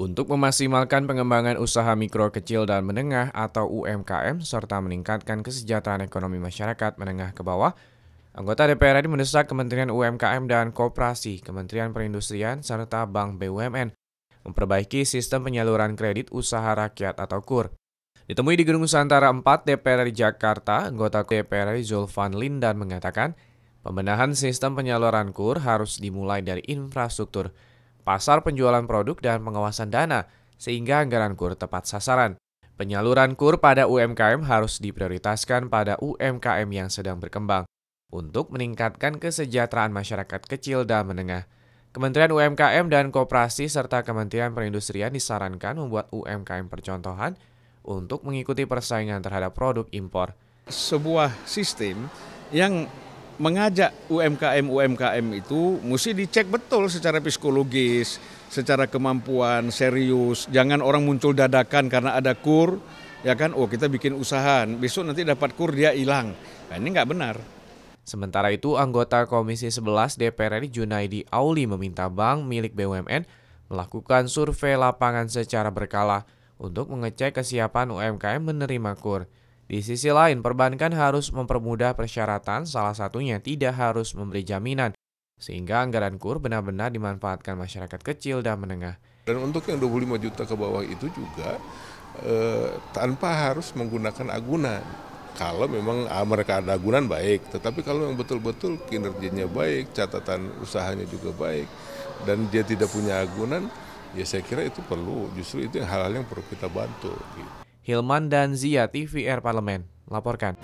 Untuk memaksimalkan pengembangan usaha mikro kecil dan menengah atau UMKM serta meningkatkan kesejahteraan ekonomi masyarakat menengah ke bawah, anggota DPR RI mendesak Kementerian UMKM dan Koperasi, Kementerian Perindustrian serta Bank BUMN memperbaiki sistem penyaluran kredit usaha rakyat atau KUR. Ditemui di Gedung Nusantara 4 DPR RI Jakarta, anggota DPR RI Zulfan Lindan mengatakan, Pembenahan sistem penyaluran KUR harus dimulai dari infrastruktur, pasar penjualan produk dan pengawasan dana sehingga anggaran KUR tepat sasaran. Penyaluran KUR pada UMKM harus diprioritaskan pada UMKM yang sedang berkembang untuk meningkatkan kesejahteraan masyarakat kecil dan menengah. Kementerian UMKM dan Kooperasi serta Kementerian Perindustrian disarankan membuat UMKM percontohan untuk mengikuti persaingan terhadap produk impor. Sebuah sistem yang mengajak UMKM-UMKM itu mesti dicek betul secara psikologis, secara kemampuan serius. Jangan orang muncul dadakan karena ada kur, ya kan? Oh kita bikin usaha, besok nanti dapat kur dia hilang. Nah, ini nggak benar. Sementara itu, anggota Komisi 11 DPR RI Junaidi Auli meminta bank milik BUMN melakukan survei lapangan secara berkala untuk mengecek kesiapan UMKM menerima kur. Di sisi lain, perbankan harus mempermudah persyaratan, salah satunya tidak harus memberi jaminan, sehingga anggaran KUR benar-benar dimanfaatkan masyarakat kecil dan menengah. Dan untuk yang 25 juta ke bawah itu juga eh, tanpa harus menggunakan agunan. Kalau memang ah, mereka ada agunan baik, tetapi kalau yang betul-betul kinerjanya baik, catatan usahanya juga baik, dan dia tidak punya agunan, ya saya kira itu perlu. Justru itu hal-hal yang perlu kita bantu. Gitu. Hilman dan Zia TVR Parlemen melaporkan.